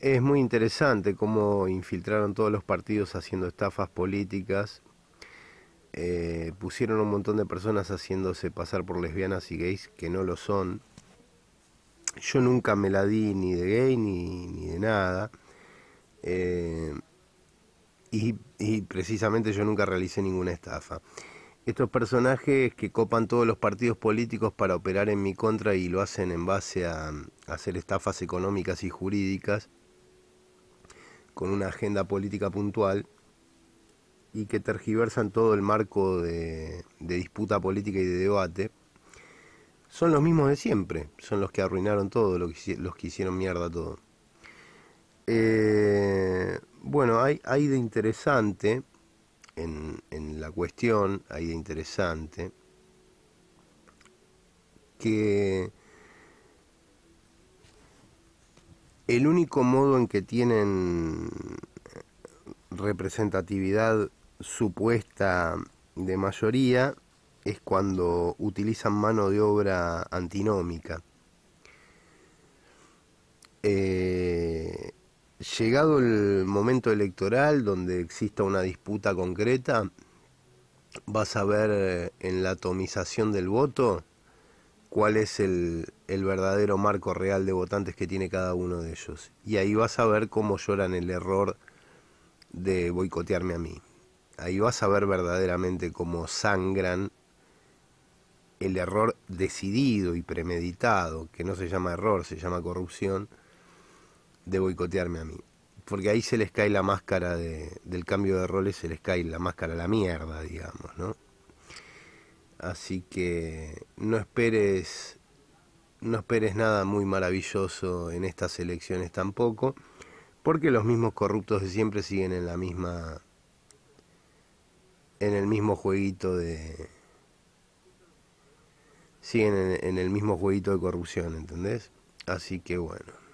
Es muy interesante cómo infiltraron todos los partidos haciendo estafas políticas. Eh, pusieron un montón de personas haciéndose pasar por lesbianas y gays que no lo son. Yo nunca me la di ni de gay ni, ni de nada. Eh, y, precisamente yo nunca realicé ninguna estafa estos personajes que copan todos los partidos políticos para operar en mi contra y lo hacen en base a hacer estafas económicas y jurídicas, con una agenda política puntual y que tergiversan todo el marco de, disputa política y de debate, son los mismos de siempre, son los que arruinaron todo, los que hicieron mierda todo. Eh, bueno, hay, hay, de interesante en, en, la cuestión, hay de interesante que El único modo en que tienen eh, representatividad supuesta de mayoría es cuando utilizan mano de obra antinómica. Eh, llegado el momento electoral donde exista una disputa concreta, vas a ver eh, en la atomización del voto cuál es el, verdadero marco real de votantes que tiene cada uno de ellos. Y ahí vas a ver cómo lloran el error de boicotearme a mí. Ahí vas a ver verdaderamente cómo sangran el error decidido y premeditado, que no se llama error, se llama corrupción, de boicotearme a mí. Porque ahí se les cae la máscara del cambio de roles, se les cae la máscara a la mierda, digamos, ¿no? Así que no esperes, no esperes nada muy maravilloso en estas elecciones tampoco, porque los mismos corruptos de siempre siguen en la misma, en el mismo jueguito de, siguen en, en el mismo jueguito de corrupción, ¿entendés? Así que bueno.